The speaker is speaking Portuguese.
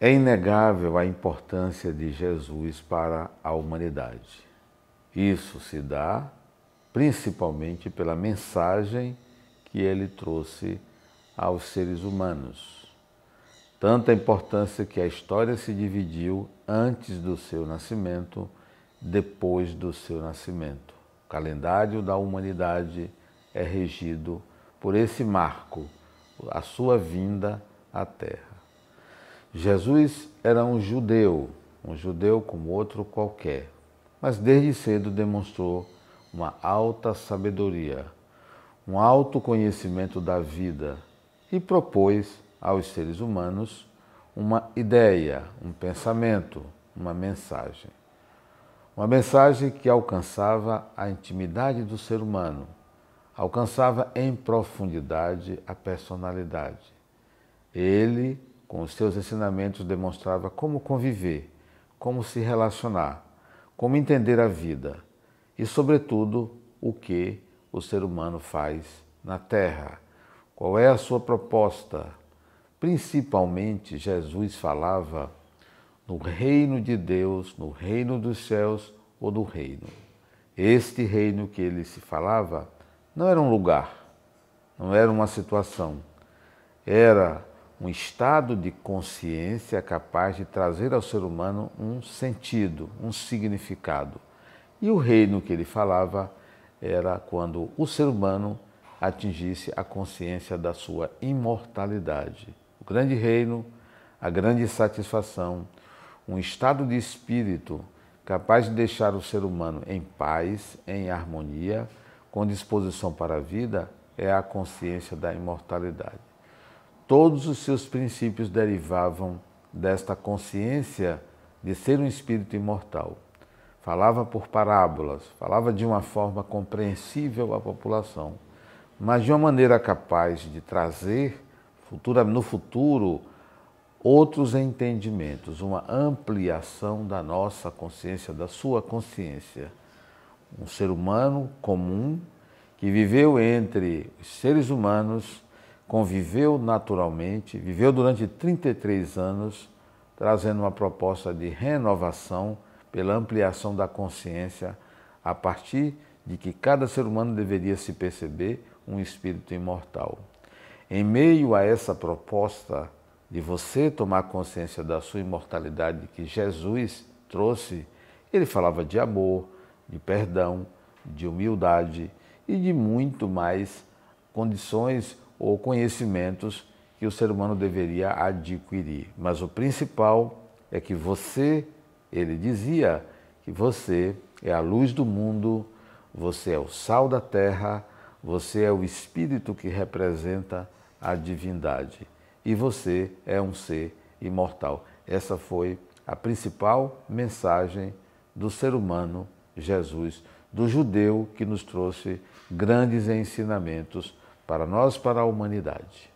É inegável a importância de Jesus para a humanidade. Isso se dá principalmente pela mensagem que ele trouxe aos seres humanos. Tanta importância que a história se dividiu antes do seu nascimento, depois do seu nascimento. O calendário da humanidade é regido por esse marco, a sua vinda à Terra. Jesus era um judeu, um judeu como outro qualquer, mas desde cedo demonstrou uma alta sabedoria, um alto conhecimento da vida e propôs aos seres humanos uma ideia, um pensamento, uma mensagem. Uma mensagem que alcançava a intimidade do ser humano, alcançava em profundidade a personalidade. Ele com os seus ensinamentos demonstrava como conviver, como se relacionar, como entender a vida e, sobretudo, o que o ser humano faz na Terra. Qual é a sua proposta? Principalmente, Jesus falava no reino de Deus, no reino dos céus ou do reino. Este reino que ele se falava não era um lugar, não era uma situação, era um estado de consciência capaz de trazer ao ser humano um sentido, um significado. E o reino que ele falava era quando o ser humano atingisse a consciência da sua imortalidade. O grande reino, a grande satisfação, um estado de espírito capaz de deixar o ser humano em paz, em harmonia, com disposição para a vida, é a consciência da imortalidade. Todos os seus princípios derivavam desta consciência de ser um espírito imortal. Falava por parábolas, falava de uma forma compreensível à população, mas de uma maneira capaz de trazer no futuro outros entendimentos, uma ampliação da nossa consciência, da sua consciência. Um ser humano comum que viveu entre os seres humanos conviveu naturalmente, viveu durante 33 anos, trazendo uma proposta de renovação pela ampliação da consciência, a partir de que cada ser humano deveria se perceber um espírito imortal. Em meio a essa proposta de você tomar consciência da sua imortalidade que Jesus trouxe, ele falava de amor, de perdão, de humildade e de muito mais condições ou conhecimentos que o ser humano deveria adquirir. Mas o principal é que você, ele dizia, que você é a luz do mundo, você é o sal da terra, você é o espírito que representa a divindade e você é um ser imortal. Essa foi a principal mensagem do ser humano, Jesus, do judeu que nos trouxe grandes ensinamentos para nós, para a humanidade.